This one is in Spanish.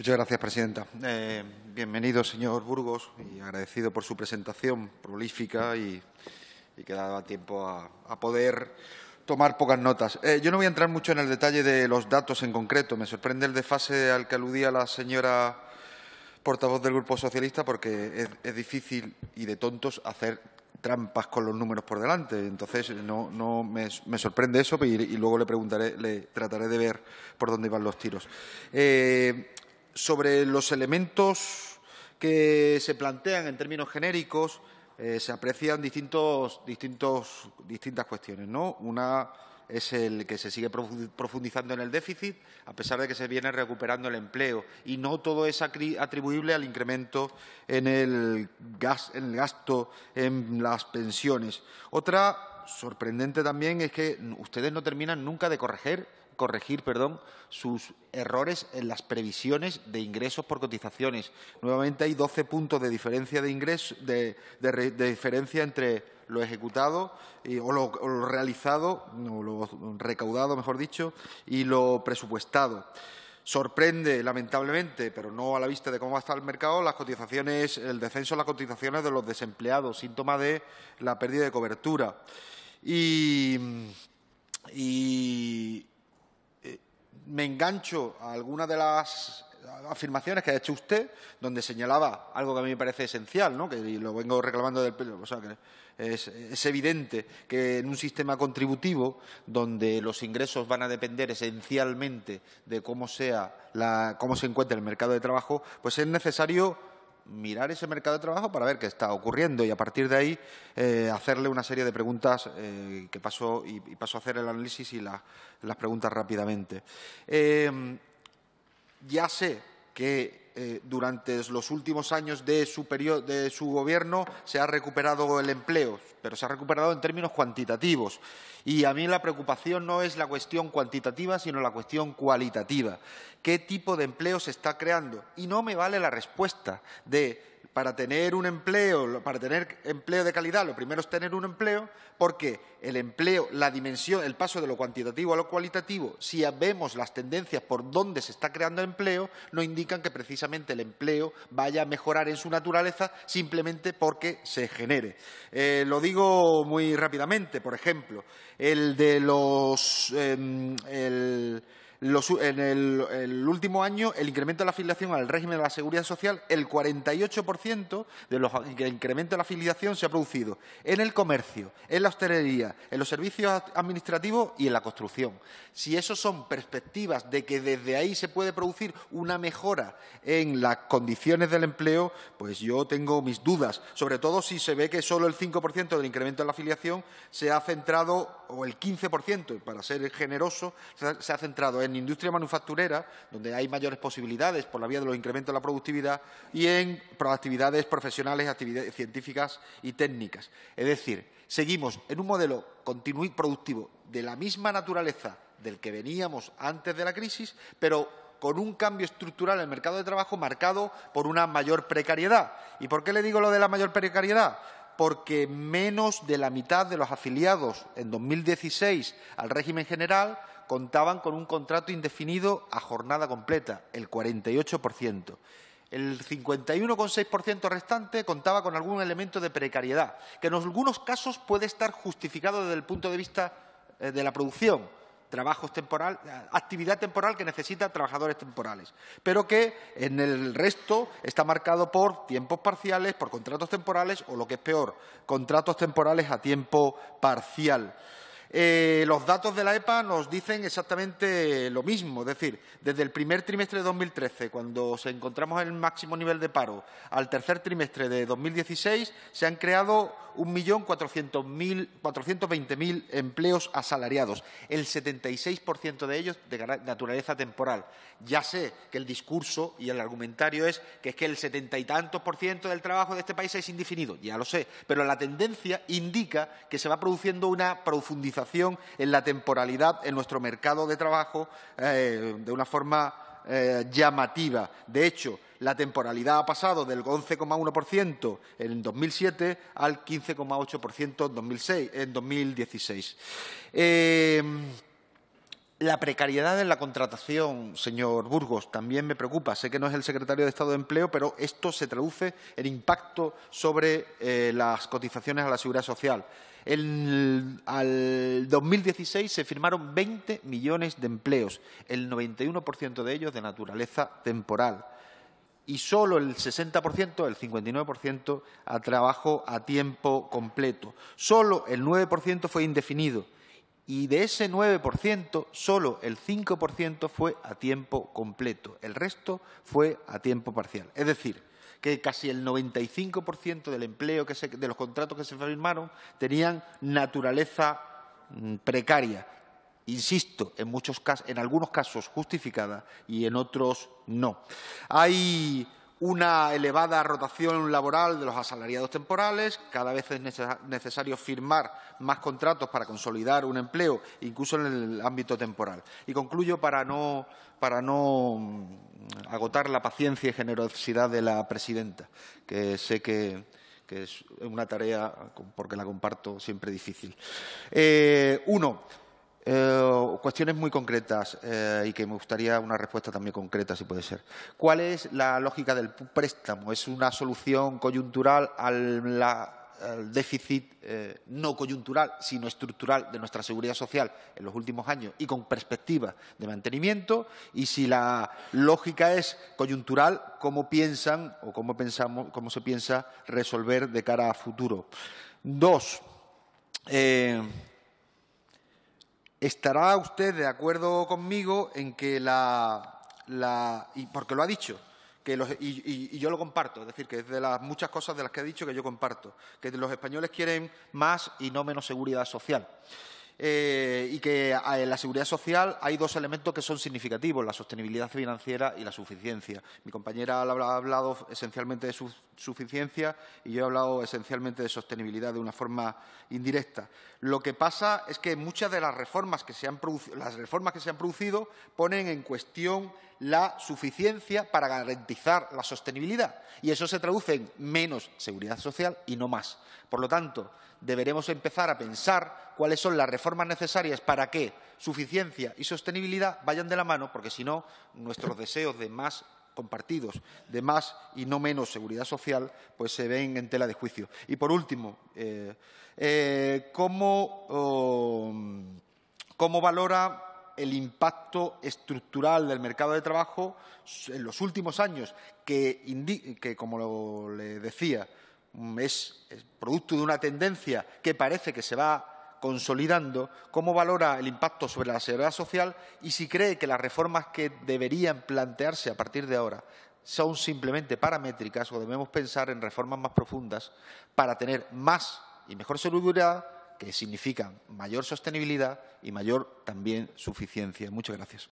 Muchas gracias, presidenta. Eh, bienvenido, señor Burgos, y agradecido por su presentación prolífica y, que daba tiempo a, poder tomar pocas notas. Eh, yo no voy a entrar mucho en el detalle de los datos en concreto. Me sorprende el desfase al que aludía la señora portavoz del Grupo Socialista porque es, difícil y de tontos hacer trampas con los números por delante. Entonces, no, me, sorprende eso y, luego le preguntaré, le trataré de ver por dónde van los tiros. Eh, sobre los elementos que se plantean en términos genéricos, eh, se aprecian distintas cuestiones. ¿no? Una es el que se sigue profundizando en el déficit, a pesar de que se viene recuperando el empleo. Y no todo es atribuible al incremento en el gasto en las pensiones. Otra sorprendente también es que ustedes no terminan nunca de corregir corregir perdón, sus errores en las previsiones de ingresos por cotizaciones. Nuevamente hay 12 puntos de diferencia de ingreso, de, diferencia entre lo ejecutado o, lo, realizado, o lo recaudado, mejor dicho, y lo presupuestado. Sorprende, lamentablemente, pero no a la vista de cómo va a estar el mercado, las cotizaciones, el descenso de las cotizaciones de los desempleados, síntoma de la pérdida de cobertura. Y, y, me engancho a alguna de las afirmaciones que ha hecho usted, donde señalaba algo que a mí me parece esencial, ¿no? que lo vengo reclamando del pelo, o sea, es, evidente que en un sistema contributivo donde los ingresos van a depender esencialmente de cómo sea cómo se encuentra el mercado de trabajo, pues es necesario mirar ese mercado de trabajo para ver qué está ocurriendo y a partir de ahí eh, hacerle una serie de preguntas eh, que pasó y, paso a hacer el análisis y las preguntas rápidamente. Eh, ya sé que eh, durante los últimos años de su gobierno se ha recuperado el empleo, pero se ha recuperado en términos cuantitativos. Y a mí la preocupación no es la cuestión cuantitativa, sino la cuestión cualitativa. ¿Qué tipo de empleo se está creando? Y no me vale la respuesta de para tener un empleo, para tener empleo de calidad, lo primero es tener un empleo, porque el empleo, la dimensión, el paso de lo cuantitativo a lo cualitativo, si vemos las tendencias por dónde se está creando empleo, no indican que precisamente el empleo vaya a mejorar en su naturaleza simplemente porque se genere. Eh, lo digo muy rápidamente, por ejemplo, el de los. Em, en el, último año el incremento de la afiliación al régimen de la seguridad social, el 48% de los incremento de la afiliación se ha producido en el comercio, en la hostelería, en los servicios administrativos y en la construcción. Si eso son perspectivas de que desde ahí se puede producir una mejora en las condiciones del empleo, pues yo tengo mis dudas, sobre todo si se ve que solo el 5% del incremento de la afiliación se ha centrado, o el 15%, para ser generoso, se ha centrado en en industria manufacturera, donde hay mayores posibilidades por la vía de los incrementos de la productividad, y en actividades profesionales, actividades científicas y técnicas. Es decir, seguimos en un modelo continuo y productivo de la misma naturaleza del que veníamos antes de la crisis, pero con un cambio estructural en el mercado de trabajo marcado por una mayor precariedad. ¿Y por qué le digo lo de la mayor precariedad? porque menos de la mitad de los afiliados en 2016 al régimen general contaban con un contrato indefinido a jornada completa, el 48%. El 51,6% restante contaba con algún elemento de precariedad, que en algunos casos puede estar justificado desde el punto de vista eh, de la producción, trabajos temporal, actividad temporal que necesita trabajadores temporales, pero que en el resto está marcado por tiempos parciales, por contratos temporales o, lo que es peor, contratos temporales a tiempo parcial. Eh, los datos de la EPA nos dicen exactamente lo mismo, es decir, desde el primer trimestre de 2013, cuando se encontramos en el máximo nivel de paro, al tercer trimestre de 2016 se han creado 1.420.000 empleos asalariados, el 76% de ellos de naturaleza temporal. Ya sé que el discurso y el argumentario es que es que el setenta y tantos por ciento del trabajo de este país es indefinido, ya lo sé, pero la tendencia indica que se va produciendo una profundización en la temporalidad en nuestro mercado de trabajo eh, de una forma eh, llamativa. De hecho, la temporalidad ha pasado del 11,1% en 2007 al 15,8% en, en 2016. Eh, la precariedad en la contratación, señor Burgos, también me preocupa. Sé que no es el secretario de Estado de Empleo, pero esto se traduce en impacto sobre las cotizaciones a la seguridad social. El, al 2016 se firmaron 20 millones de empleos, el 91% de ellos de naturaleza temporal y solo el 60%, el 59%, a trabajo a tiempo completo. Solo el 9% fue indefinido y de ese 9%, solo el 5% fue a tiempo completo. El resto fue a tiempo parcial. Es decir, que casi el 95% del empleo, de los contratos que se firmaron, tenían naturaleza mm, precaria. Insisto, en, muchos casos, en algunos casos justificada y en otros no. Hay una elevada rotación laboral de los asalariados temporales, cada vez es necesario firmar más contratos para consolidar un empleo, incluso en el ámbito temporal. Y concluyo para no, mm, agotar la paciencia y generosidad de la presidenta, que sé que, es una tarea, porque la comparto, siempre difícil. Eh, uno, eh, cuestiones muy concretas eh, y que me gustaría una respuesta también concreta, si puede ser. ¿Cuál es la lógica del préstamo? ¿Es una solución coyuntural al, déficit eh, no coyuntural, sino estructural de nuestra seguridad social en los últimos años y con perspectiva de mantenimiento? Y si la lógica es coyuntural, ¿cómo piensan o cómo, pensamos, cómo se piensa resolver de cara a futuro? Dos estará usted de acuerdo conmigo en que la, y porque lo ha dicho, y, y, yo lo comparto, es decir, que es de las muchas cosas de las que ha dicho que yo comparto, que los españoles quieren más y no menos seguridad social. Eh, y que ah, en la seguridad social hay dos elementos que son significativos, la sostenibilidad financiera y la suficiencia. Mi compañera ha hablado esencialmente de suficiencia y yo he hablado esencialmente de sostenibilidad de una forma indirecta. Lo que pasa es que muchas de las reformas que se han, las reformas que se han producido ponen en cuestión la suficiencia para garantizar la sostenibilidad. Y eso se traduce en menos seguridad social y no más. Por lo tanto, deberemos empezar a pensar cuáles son las reformas necesarias para que suficiencia y sostenibilidad vayan de la mano, porque si no, nuestros deseos de más compartidos de más y no menos seguridad social, pues se ven en tela de juicio. Y por último, eh, eh, ¿cómo, oh, ¿cómo, valora el impacto estructural del mercado de trabajo en los últimos años, que, como lo, le decía, mm, es, es producto de una tendencia que parece que se va consolidando, cómo valora el impacto sobre la seguridad social y si cree que las reformas que deberían plantearse a partir de ahora son simplemente paramétricas o debemos pensar en reformas más profundas para tener más y mejor seguridad que significan mayor sostenibilidad y mayor también suficiencia. Muchas gracias.